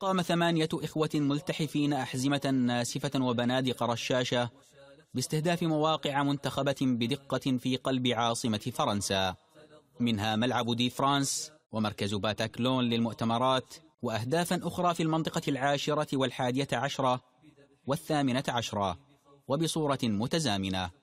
قام ثمانية إخوة ملتحفين أحزمة ناسفة وبنادق رشاشة باستهداف مواقع منتخبة بدقة في قلب عاصمة فرنسا منها ملعب دي فرانس ومركز باتاكلون للمؤتمرات وأهدافا أخرى في المنطقة العاشرة والحادية عشرة والثامنة عشرة وبصورة متزامنة